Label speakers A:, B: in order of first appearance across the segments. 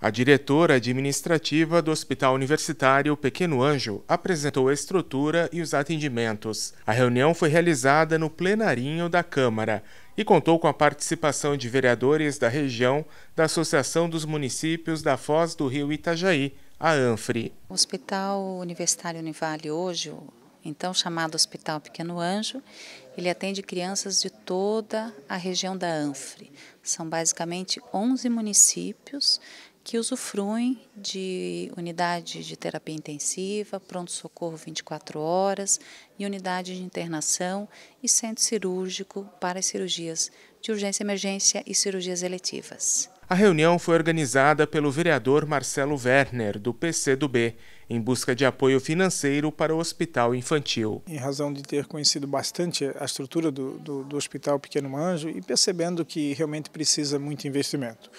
A: A diretora administrativa do Hospital Universitário Pequeno Anjo apresentou a estrutura e os atendimentos. A reunião foi realizada no plenarinho da Câmara e contou com a participação de vereadores da região da Associação dos Municípios da Foz do Rio Itajaí, a ANFRE.
B: O Hospital Universitário Univale hoje, então chamado Hospital Pequeno Anjo, ele atende crianças de toda a região da ANFRE. São basicamente 11 municípios que usufruem de unidade de terapia intensiva, pronto-socorro 24 horas e unidade de internação e centro cirúrgico para as cirurgias de urgência emergência e cirurgias eletivas.
A: A reunião foi organizada pelo vereador Marcelo Werner, do PCdoB, em busca de apoio financeiro para o hospital infantil.
C: Em razão de ter conhecido bastante a estrutura do, do, do Hospital Pequeno Anjo e percebendo que realmente precisa muito investimento.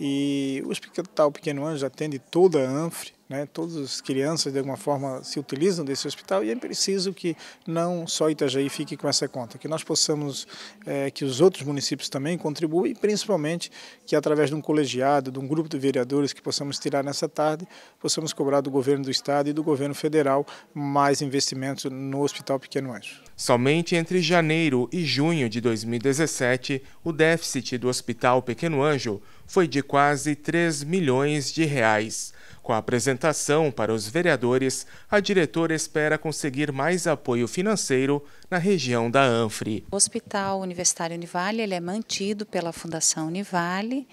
C: E o Hospital Pequeno Anjo atende toda a Anfre, né? Todas as crianças, de alguma forma, se utilizam desse hospital e é preciso que não só Itajaí fique com essa conta, que nós possamos, é, que os outros municípios também contribuam e, principalmente, que através de um colegiado, de um grupo de vereadores que possamos tirar nessa tarde, possamos cobrar do governo do Estado e do governo federal mais investimentos no Hospital Pequeno Anjo.
A: Somente entre janeiro e junho de 2017, o déficit do Hospital Pequeno Anjo foi de quase 3 milhões de reais. Com a apresentação para os vereadores, a diretora espera conseguir mais apoio financeiro na região da Anfre.
B: O Hospital Universitário Univale ele é mantido pela Fundação Univale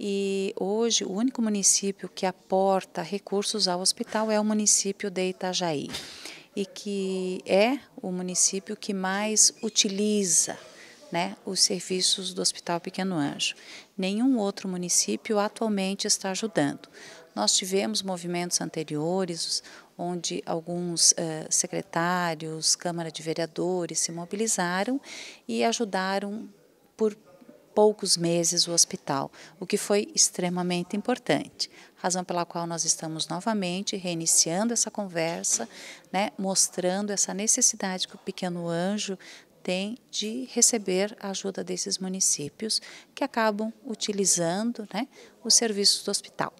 B: e hoje o único município que aporta recursos ao hospital é o município de Itajaí e que é o município que mais utiliza né, os serviços do Hospital Pequeno Anjo. Nenhum outro município atualmente está ajudando. Nós tivemos movimentos anteriores, onde alguns eh, secretários, Câmara de Vereadores se mobilizaram e ajudaram por poucos meses o hospital, o que foi extremamente importante. Razão pela qual nós estamos novamente reiniciando essa conversa, né, mostrando essa necessidade que o Pequeno Anjo tem de receber a ajuda desses municípios que acabam utilizando né, os serviços do hospital.